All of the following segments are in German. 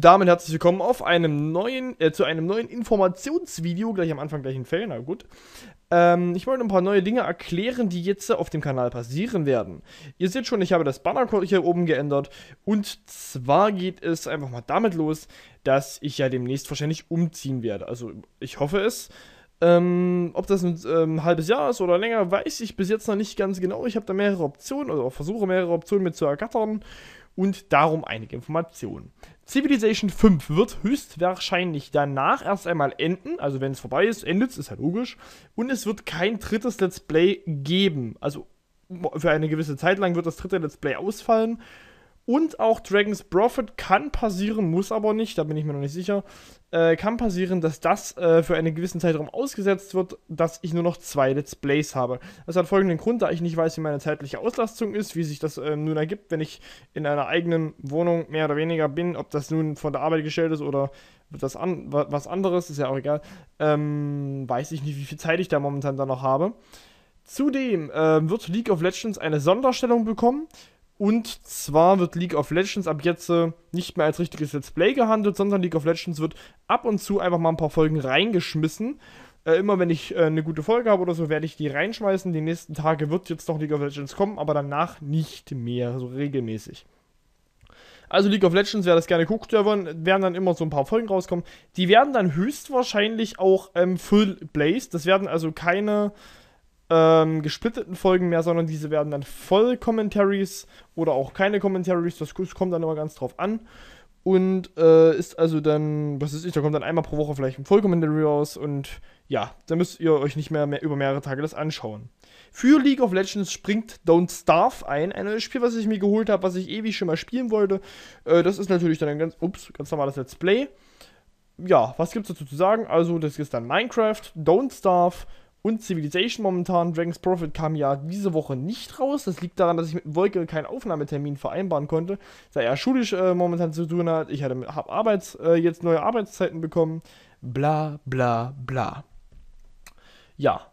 damit herzlich willkommen auf einem neuen, äh, zu einem neuen Informationsvideo, gleich am Anfang gleich in Fällen, na gut. Ähm, ich wollte ein paar neue Dinge erklären, die jetzt auf dem Kanal passieren werden. Ihr seht schon, ich habe das Banner hier oben geändert und zwar geht es einfach mal damit los, dass ich ja demnächst wahrscheinlich umziehen werde. Also ich hoffe es. Ähm, ob das ein ähm, halbes Jahr ist oder länger, weiß ich bis jetzt noch nicht ganz genau. Ich habe da mehrere Optionen oder also versuche mehrere Optionen mit zu ergattern und darum einige Informationen. Civilization 5 wird höchstwahrscheinlich danach erst einmal enden, also wenn es vorbei ist, endet es, ist ja logisch, und es wird kein drittes Let's Play geben. Also für eine gewisse Zeit lang wird das dritte Let's Play ausfallen und auch Dragon's Prophet kann passieren, muss aber nicht, da bin ich mir noch nicht sicher. Äh, kann passieren, dass das äh, für einen gewissen Zeitraum ausgesetzt wird, dass ich nur noch zwei Let's Plays habe. Das hat folgenden Grund, da ich nicht weiß, wie meine zeitliche Auslastung ist, wie sich das äh, nun ergibt, wenn ich in einer eigenen Wohnung mehr oder weniger bin, ob das nun von der Arbeit gestellt ist oder das an, was anderes, ist ja auch egal. Ähm, weiß ich nicht, wie viel Zeit ich da momentan da noch habe. Zudem ähm, wird League of Legends eine Sonderstellung bekommen und zwar wird League of Legends ab jetzt äh, nicht mehr als richtiges Let's Play gehandelt, sondern League of Legends wird ab und zu einfach mal ein paar Folgen reingeschmissen. Äh, immer wenn ich äh, eine gute Folge habe oder so, werde ich die reinschmeißen. Die nächsten Tage wird jetzt noch League of Legends kommen, aber danach nicht mehr, so regelmäßig. Also League of Legends, wer das gerne guckt, werden, dann immer so ein paar Folgen rauskommen. Die werden dann höchstwahrscheinlich auch ähm, Full blazed. Das werden also keine ähm, gesplitteten Folgen mehr, sondern diese werden dann voll Commentaries oder auch keine Commentaries. Das kommt dann immer ganz drauf an. Und äh, ist also dann, was ist ich, da kommt dann einmal pro Woche vielleicht ein Vollkommentary raus und ja, dann müsst ihr euch nicht mehr, mehr über mehrere Tage das anschauen. Für League of Legends springt Don't Starve ein, ein neues Spiel, was ich mir geholt habe, was ich ewig schon mal spielen wollte. Äh, das ist natürlich dann ein ganz, ups, ganz normales Let's Play. Ja, was gibt's dazu zu sagen? Also, das ist dann Minecraft, Don't Starve, und Civilization momentan. Dragon's Prophet kam ja diese Woche nicht raus. Das liegt daran, dass ich mit Wolke keinen Aufnahmetermin vereinbaren konnte, da er schulisch äh, momentan zu tun hat. Ich habe äh, jetzt neue Arbeitszeiten bekommen. Bla, bla, bla. Ja.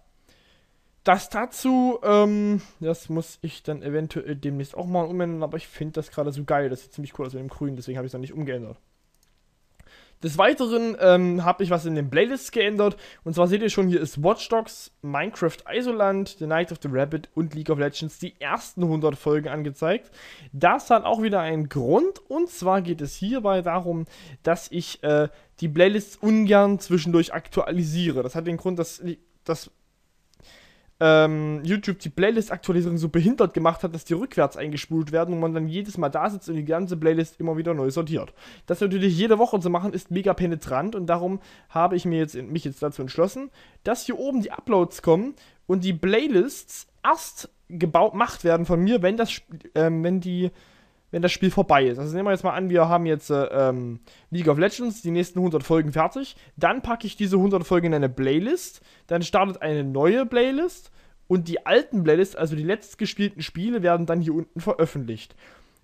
Das dazu, ähm, das muss ich dann eventuell demnächst auch mal umändern, aber ich finde das gerade so geil. Das sieht ziemlich cool aus mit dem Grün, deswegen habe ich es noch nicht umgeändert. Des Weiteren ähm, habe ich was in den Playlists geändert. Und zwar seht ihr schon, hier ist Watch Dogs, Minecraft Isoland, The Night of the Rabbit und League of Legends die ersten 100 Folgen angezeigt. Das hat auch wieder einen Grund. Und zwar geht es hierbei darum, dass ich äh, die Playlists ungern zwischendurch aktualisiere. Das hat den Grund, dass, dass ähm, YouTube die Playlist-Aktualisierung so behindert gemacht hat, dass die rückwärts eingespult werden und man dann jedes Mal da sitzt und die ganze Playlist immer wieder neu sortiert. Das natürlich jede Woche zu machen, ist mega penetrant und darum habe ich mir jetzt, mich jetzt dazu entschlossen, dass hier oben die Uploads kommen und die Playlists erst gebaut, gemacht werden von mir, wenn das, ähm, wenn die wenn das Spiel vorbei ist. Also nehmen wir jetzt mal an, wir haben jetzt äh, ähm, League of Legends, die nächsten 100 Folgen fertig. Dann packe ich diese 100 Folgen in eine Playlist. Dann startet eine neue Playlist. Und die alten Playlists, also die letztgespielten Spiele, werden dann hier unten veröffentlicht.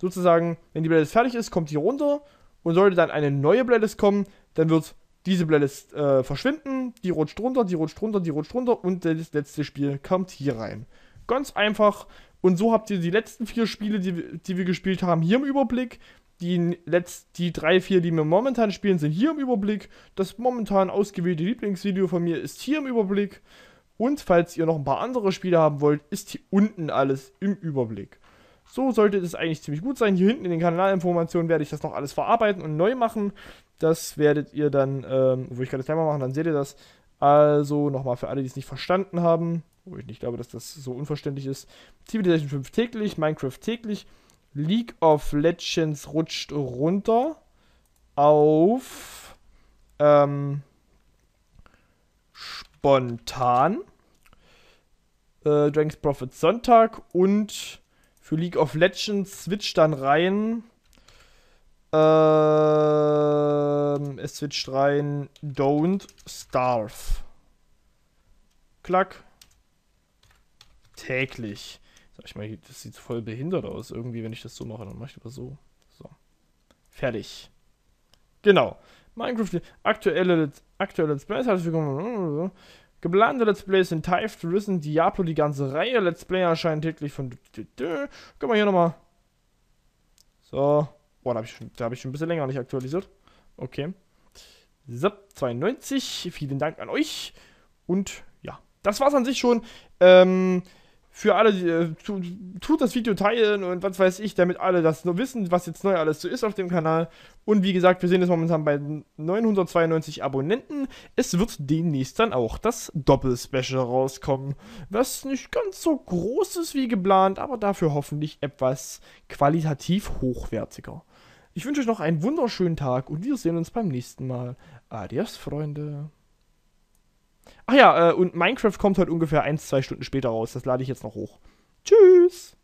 Sozusagen, wenn die Playlist fertig ist, kommt die runter. Und sollte dann eine neue Playlist kommen, dann wird diese Playlist äh, verschwinden. Die rutscht runter, die rutscht runter, die rutscht runter. Und das letzte Spiel kommt hier rein. Ganz einfach, und so habt ihr die letzten vier Spiele, die, die wir gespielt haben, hier im Überblick. Die, letzt, die drei, vier, die wir momentan spielen, sind hier im Überblick. Das momentan ausgewählte Lieblingsvideo von mir ist hier im Überblick. Und falls ihr noch ein paar andere Spiele haben wollt, ist hier unten alles im Überblick. So sollte das eigentlich ziemlich gut sein. Hier hinten in den Kanalinformationen werde ich das noch alles verarbeiten und neu machen. Das werdet ihr dann, ähm, wo ich gerade das gleich mal machen, dann seht ihr das. Also nochmal für alle, die es nicht verstanden haben wo ich nicht glaube, dass das so unverständlich ist. Civilization 5 täglich, Minecraft täglich. League of Legends rutscht runter auf ähm, spontan. Äh, Dragon's Prophet Sonntag und für League of Legends switcht dann rein. Äh, es switcht rein Don't Starve. Klack täglich. Sag ich mal, das sieht voll behindert aus. Irgendwie, wenn ich das so mache, dann mache ich aber so. So. Fertig. Genau. Minecraft, aktuelle, aktuelle Let's Plays, herzlich willkommen. Geplante Let's Plays sind Dive, Risen, Diablo, die ganze Reihe. Let's Player erscheinen täglich von. Guck mal hier nochmal. So. Boah, da habe ich, da hab ich schon ein bisschen länger nicht aktualisiert. Okay. So, 92. Vielen Dank an euch. Und ja, das war's an sich schon. Ähm, für alle, äh, tut, tut das Video teilen und was weiß ich, damit alle das nur wissen, was jetzt neu alles so ist auf dem Kanal. Und wie gesagt, wir sehen es momentan bei 992 Abonnenten. Es wird demnächst dann auch das Doppel-Special rauskommen, was nicht ganz so groß ist wie geplant, aber dafür hoffentlich etwas qualitativ hochwertiger. Ich wünsche euch noch einen wunderschönen Tag und wir sehen uns beim nächsten Mal. Adios, Freunde. Ach ja, äh, und Minecraft kommt halt ungefähr 1, 2 Stunden später raus. Das lade ich jetzt noch hoch. Tschüss!